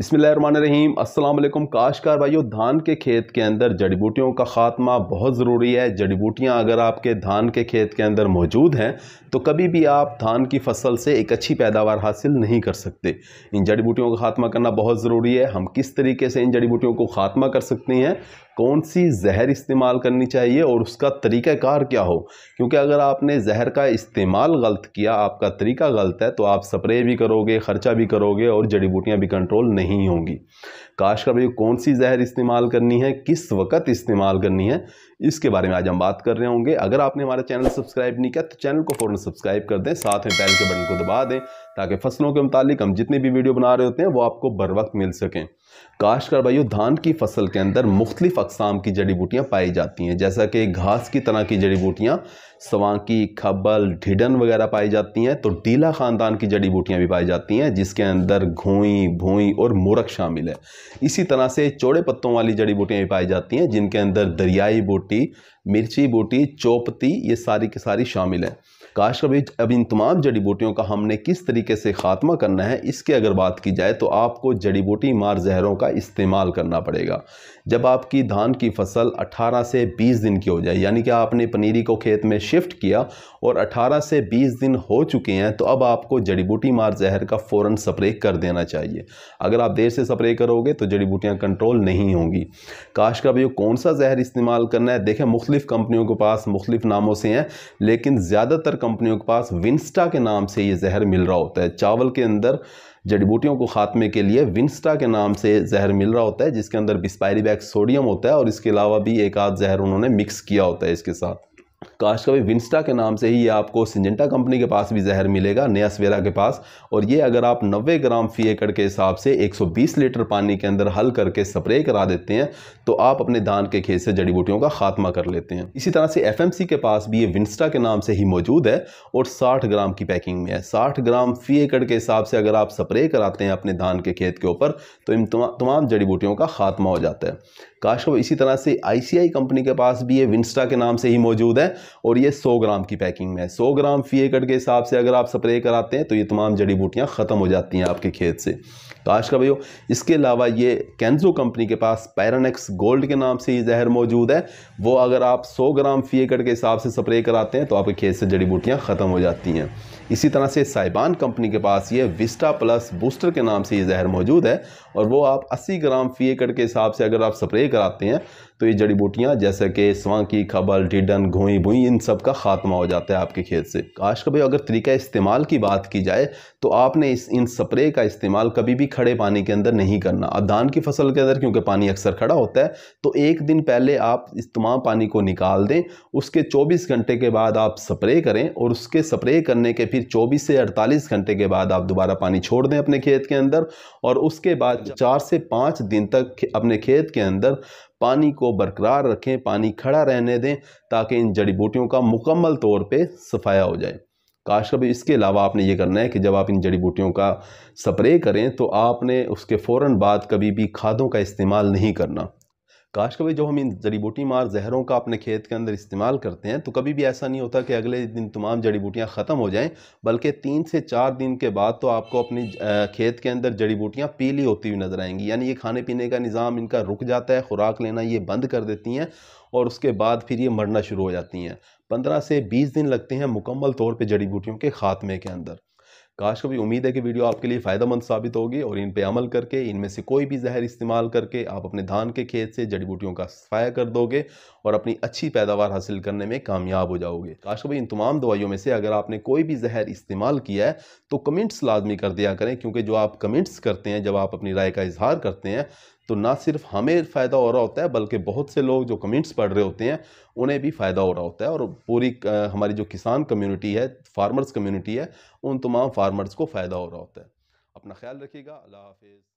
बसमीम अल्लाम काश कार भाइयों धान के खेत के अंदर जड़ी बूटियों का ख़ात्मा बहुत ज़रूरी है जड़ी बूटियाँ अगर आपके धान के खेत के अंदर मौजूद हैं तो कभी भी आप धान की फसल से एक अच्छी पैदावार हासिल नहीं कर सकते इन जड़ी बूटियों का ख़ात्मा करना बहुत ज़रूरी है हम किस तरीके से इन जड़ी बूटियों को ख़ात्मा कर सकते हैं कौन सी जहर इस्तेमाल करनी चाहिए और उसका तरीक़ाकार क्या हो क्योंकि अगर आपने जहर का इस्तेमाल गलत किया आपका तरीका गलत है तो आप स्प्रे भी करोगे ख़र्चा भी करोगे और जड़ी बूटियाँ भी कंट्रोल नहीं होंगी काश का भाई कौन सी जहर इस्तेमाल करनी है किस वक्त इस्तेमाल करनी है इसके बारे में आज हम बात कर रहे होंगे अगर आपने हमारा चैनल सब्सक्राइब नहीं किया तो चैनल को फ़ौरन सब्सक्राइब कर दें साथ में बैल के बटन को दबा दें ताकि फसलों के मुतालिक हम जितनी भी वीडियो बना रहे होते हैं वो आपको बर वक्त मिल सकें काशकर भाइयों धान की फसल के अंदर मुख्तलिफ अकसाम की जड़ी बूटियाँ पाई जाती हैं जैसा कि घास की तरह की जड़ी बूटियाँ सवांकी खब्बल ढिडन वगैरह पाई जाती हैं तो डीला ख़ानदान की जड़ी बूटियाँ भी पाई जाती हैं जिसके अंदर घोई भूई और मुरख शामिल है इसी तरह से चौड़े पत्तों वाली जड़ी बूटियाँ भी पाई जाती हैं जिनके अंदर दरियाई बूटी मिर्ची बूटी चौपती ये सारी की सारी शामिल है काश कभी अब इन तमाम जड़ी बूटियों का हमने किस तरीके से ख़ात्मा करना है इसकी अगर बात की जाए तो आपको जड़ी बूटी मार जहरों का इस्तेमाल करना पड़ेगा जब आपकी धान की फसल 18 से 20 दिन की हो जाए यानी कि आपने पनीरी को खेत में शिफ्ट किया और 18 से 20 दिन हो चुके हैं तो अब आपको जड़ी बूटी मार जहर का फ़ौर स्प्रे कर देना चाहिए अगर आप देर से स्प्रे करोगे तो जड़ी बूटियाँ कंट्रोल नहीं होंगी काश का भी कौन सा जहर इस्तेमाल करना है देखें मुख्तलिफ़ कंपनियों के पास मुख्तलिफ़ नामों से हैं लेकिन ज़्यादातर कंपनियों के पास विंस्टा के नाम से ये जहर मिल रहा होता है चावल के अंदर जड़ी बूटियों को खात्मे के लिए विंस्टा के नाम से जहर मिल रहा होता है जिसके अंदर बिस्पायरी बैग सोडियम होता है और इसके अलावा भी एक आध जहर उन्होंने मिक्स किया होता है इसके साथ काश कभी विंस्टा के नाम से ही ये आपको सिंजेंटा कंपनी के पास भी जहर मिलेगा नया सवेरा के पास और ये अगर आप 90 ग्राम फी एकड़ के हिसाब से 120 लीटर पानी के अंदर हल करके स्प्रे करा देते हैं तो आप अपने धान के खेत से जड़ी बूटियों का खात्मा कर लेते हैं इसी तरह से एफ के पास भी ये विंस्टा के नाम से ही मौजूद है और साठ ग्राम की पैकिंग में है साठ ग्राम फी एकड़ के हिसाब से अगर आप स्प्रे कराते हैं अपने धान के खेत के ऊपर तो इन तमाम जड़ी बूटियों का खात्मा हो जाता है काश इसी तरह से आईसीआई कंपनी के पास भी ये विंस्टा के नाम से ही मौजूद है और ये सौ ग्राम की पैकिंग में है सौ ग्राम फी एकड़ के हिसाब से अगर आप स्प्रे कराते हैं तो ये तमाम जड़ी बूटियाँ ख़त्म हो जाती हैं आपके खेत से तो आज का भैया इसके अलावा ये कैंजो कंपनी के पास पैरानेक्स गोल्ड के नाम से ये जहर मौजूद है वो अगर आप सौ ग्राम फी एकड़ के हिसाब से स्प्रे कराते हैं तो आपके खेत से जड़ी बूटियाँ ख़त्म हो जाती हैं इसी तरह से साइबान कंपनी के पास ये विस्टा प्लस बूस्टर के नाम से ये जहर मौजूद है और वो आप 80 ग्राम फी एकड़ के हिसाब से अगर आप स्प्रे कराते हैं तो ये जड़ी बूटियाँ जैसे कि स्वांकी खबल टिडन घोई भुई इन सब का खात्मा हो जाता है आपके खेत से काश कभी अगर तरीका इस्तेमाल की बात की जाए तो आपने इस इन स्प्रे का इस्तेमाल कभी भी खड़े पानी के अंदर नहीं करना अब धान की फसल के अंदर क्योंकि पानी अक्सर खड़ा होता है तो एक दिन पहले आप इस तमाम पानी को निकाल दें उसके चौबीस घंटे के बाद आप स्प्रे करें और उसके स्प्रे करने के फिर 24 से 48 घंटे के बाद आप दोबारा पानी छोड़ दें अपने खेत के अंदर और उसके बाद चार से पाँच दिन तक अपने खेत के अंदर पानी को बरकरार रखें पानी खड़ा रहने दें ताकि इन जड़ी बूटियों का मुकम्मल तौर पर सफाया हो जाए काश कभी इसके अलावा आपने ये करना है कि जब आप इन जड़ी बूटियों का स्प्रे करें तो आपने उसके फ़ौर बाद कभी भी खादों का इस्तेमाल नहीं करना काश कभी जब हम इन जड़ी बूटी मार जहरों का अपने खेत के अंदर इस्तेमाल करते हैं तो कभी भी ऐसा नहीं होता कि अगले दिन तमाम जड़ी बूटियाँ ख़त्म हो जाएँ बल्कि तीन से चार दिन के बाद तो आपको अपनी खेत के अंदर जड़ी बूटियाँ पीली होती हुई नज़र आएंगी यानी ये खाने पीने का निज़ाम इनका रुक जाता है खुराक लेना ये बंद कर देती हैं और उसके बाद फिर ये मरना शुरू हो जाती हैं पंद्रह से बीस दिन लगते हैं मुकम्मल तौर पर जड़ी बूटियों के खात्मे के अंदर काश कभी उम्मीद है कि वीडियो आपके लिए फ़ायदेमंद साबित होगी और इन पर अमल करके इनमें से कोई भी जहर इस्तेमाल करके आप अपने धान के खेत से जड़ी बूटियों का सफाया कर दोगे और अपनी अच्छी पैदावार हासिल करने में कामयाब हो जाओगे काश कभी इन तमाम दवाइयों में से अगर आपने कोई भी जहर इस्तेमाल किया है तो कमेंट्स लाजमी कर दिया करें क्योंकि जो आप कमेंट्स करते हैं जब आप अपनी राय का इजहार करते हैं तो ना सिर्फ हमें फ़ायदा हो रहा होता है बल्कि बहुत से लोग जो कमेंट्स पढ़ रहे होते हैं उन्हें भी फ़ायदा हो रहा होता है और पूरी हमारी जो किसान कम्यूनिटी है फार्मर्स कम्यूनिटी है उन तमाम फार्मर्स को फ़ायदा हो रहा होता है अपना ख्याल रखिएगा अल्लाह हाफिज़